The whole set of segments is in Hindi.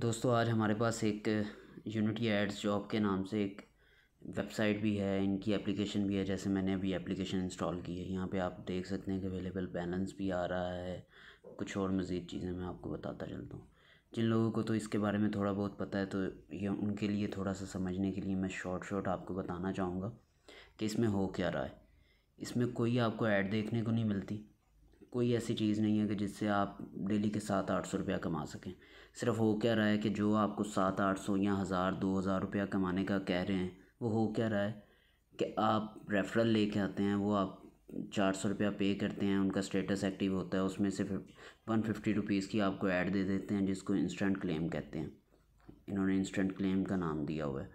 दोस्तों आज हमारे पास एक यूनिटी एड्स जॉब के नाम से एक वेबसाइट भी है इनकी एप्लीकेशन भी है जैसे मैंने अभी एप्लीकेशन इंस्टॉल की है यहाँ पे आप देख सकते हैं कि अवेलेबल बैलेंस भी आ रहा है कुछ और मज़ीद चीज़ें मैं आपको बताता चलता हूँ जिन लोगों को तो इसके बारे में थोड़ा बहुत पता है तो ये उनके लिए थोड़ा सा समझने के लिए मैं शॉर्ट शॉर्ट आपको बताना चाहूँगा कि इसमें हो क्या रहा है इसमें कोई आपको ऐड देखने को नहीं मिलती कोई ऐसी चीज़ नहीं है कि जिससे आप डेली के सात आठ सौ रुपया कमा सकें सिर्फ हो क्या रहा है कि जो आपको सात आठ सौ या हज़ार दो हज़ार रुपया कमाने का कह रहे हैं वो हो क्या रहा है कि आप रेफरल ले कर आते हैं वो आप चार सौ रुपया पे करते हैं उनका स्टेटस एक्टिव होता है उसमें से वन फिफ्टी रुपीज़ की आपको ऐड दे देते हैं जिसको इंस्टेंट क्लेम कहते हैं इन्होंने इंस्टेंट क्लेम का नाम दिया हुआ है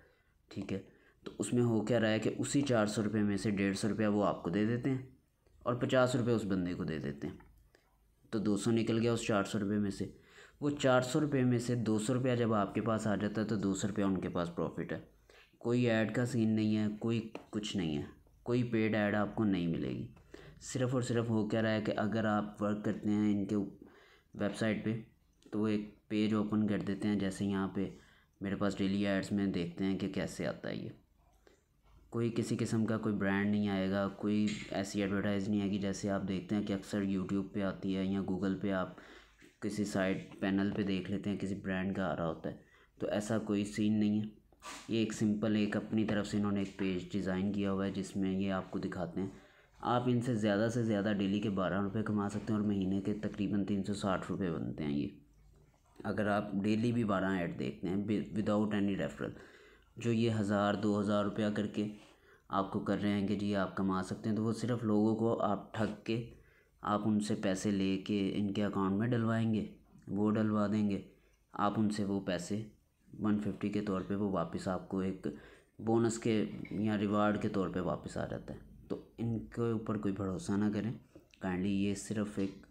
ठीक है तो उसमें हो क्या रहा है कि उसी चार सौ रुपये में से डेढ़ सौ रुपया वो आपको दे देते हैं और पचास रुपये उस बंदे को दे देते हैं तो दो सौ निकल गया उस चार सौ रुपये में से वो चार सौ रुपये में से दो सौ रुपया जब आपके पास आ जाता है तो दो सौ रुपया उनके पास प्रॉफिट है कोई ऐड का सीन नहीं है कोई कुछ नहीं है कोई पेड ऐड आपको नहीं मिलेगी सिर्फ़ और सिर्फ हो क्या रहा है कि अगर आप वर्क करते हैं इनके वेबसाइट पे तो वो एक पेज ओपन कर देते हैं जैसे यहाँ पे मेरे पास डेली एड्स में देखते हैं कि कैसे आता है ये कोई किसी किस्म का कोई ब्रांड नहीं आएगा कोई ऐसी एडवर्टाइज़ नहीं आएगी जैसे आप देखते हैं कि अक्सर यूट्यूब पे आती है या गूगल पे आप किसी साइट पैनल पे देख लेते हैं किसी ब्रांड का आ रहा होता है तो ऐसा कोई सीन नहीं है ये एक सिंपल एक अपनी तरफ से इन्होंने एक पेज डिज़ाइन किया हुआ है जिसमें ये आपको दिखाते हैं आप इनसे ज़्यादा से ज़्यादा डेली के बारह रुपये कमा सकते हैं और महीने के तकरीबन तीन सौ साठ रुपये बनते हैं ये अगर आप डेली भी बारह ऐड देखते हैं विदाउट एनी रेफरल जो ये हज़ार दो हज़ार रुपया करके आपको कर रहे हैं कि जी आप कमा सकते हैं तो वो सिर्फ लोगों को आप ठग के आप उनसे पैसे ले के इनके अकाउंट में डलवाएंगे वो डलवा देंगे आप उनसे वो पैसे वन फिफ्टी के तौर पे वो वापस आपको एक बोनस के या रिवार्ड के तौर पे वापस आ जाता है तो इनके ऊपर कोई भरोसा ना करें काइंडली ये सिर्फ़ एक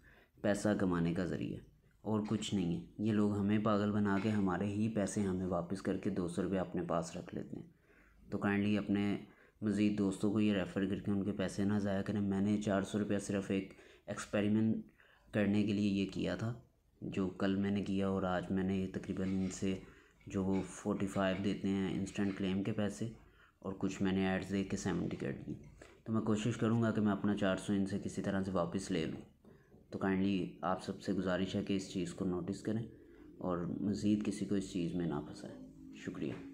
पैसा कमाने का ज़रिया और कुछ नहीं है ये लोग हमें पागल बना के हमारे ही पैसे हमें वापस करके दो सौ रुपये अपने पास रख लेते हैं तो काइंडली अपने मज़ीद दोस्तों को ये रेफ़र करके उनके पैसे ना ज़ाया करें मैंने चार सौ रुपया सिर्फ़ एक एक्सपेरिमेंट करने के लिए ये किया था जो कल मैंने किया और आज मैंने तकरीबन इनसे जो फोटी फाइव देते हैं इंस्टेंट क्लेम के पैसे और कुछ मैंने एड्स देख के सेवेंटी कर दी तो मैं कोशिश करूँगा कि मैं अपना चार सौ इनसे किसी तरह से वापस ले लूँ तो काइंडली आप सबसे गुजारिश है कि इस चीज़ को नोटिस करें और मज़ीद किसी को इस चीज़ में ना फंसाएं शुक्रिया